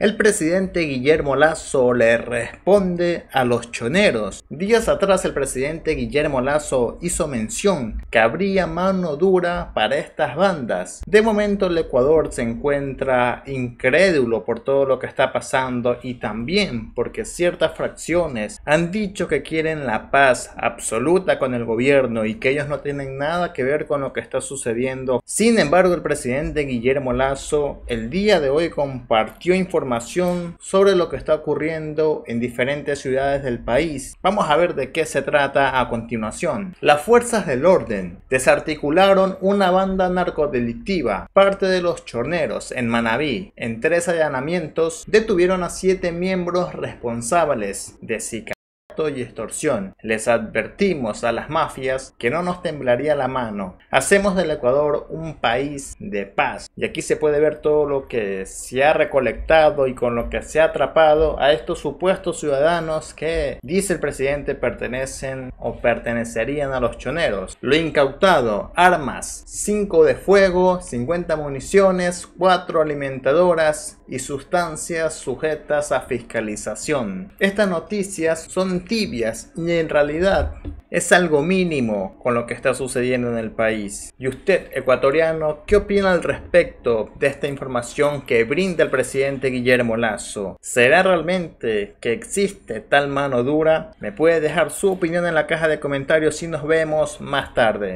El presidente Guillermo Lazo le responde a los choneros. Días atrás el presidente Guillermo Lazo hizo mención que habría mano dura para estas bandas. De momento el Ecuador se encuentra incrédulo por todo lo que está pasando y también porque ciertas fracciones han dicho que quieren la paz absoluta con el gobierno y que ellos no tienen nada que ver con lo que está sucediendo. Sin embargo el presidente Guillermo Lazo el día de hoy compartió información sobre lo que está ocurriendo en diferentes ciudades del país. Vamos a ver de qué se trata a continuación. Las fuerzas del orden desarticularon una banda narcodelictiva, parte de los chorneros, en Manabí. En tres allanamientos detuvieron a siete miembros responsables de y extorsión. Les advertimos a las mafias que no nos temblaría la mano. Hacemos del Ecuador un país de paz. Y aquí se puede ver todo lo que se ha recolectado y con lo que se ha atrapado a estos supuestos ciudadanos que, dice el presidente, pertenecen o pertenecerían a los choneros. Lo incautado, armas, 5 de fuego, 50 municiones, 4 alimentadoras y sustancias sujetas a fiscalización. Estas noticias son tibias y en realidad es algo mínimo con lo que está sucediendo en el país. Y usted, ecuatoriano, ¿qué opina al respecto de esta información que brinda el presidente Guillermo Lazo? ¿Será realmente que existe tal mano dura? Me puede dejar su opinión en la caja de comentarios y nos vemos más tarde.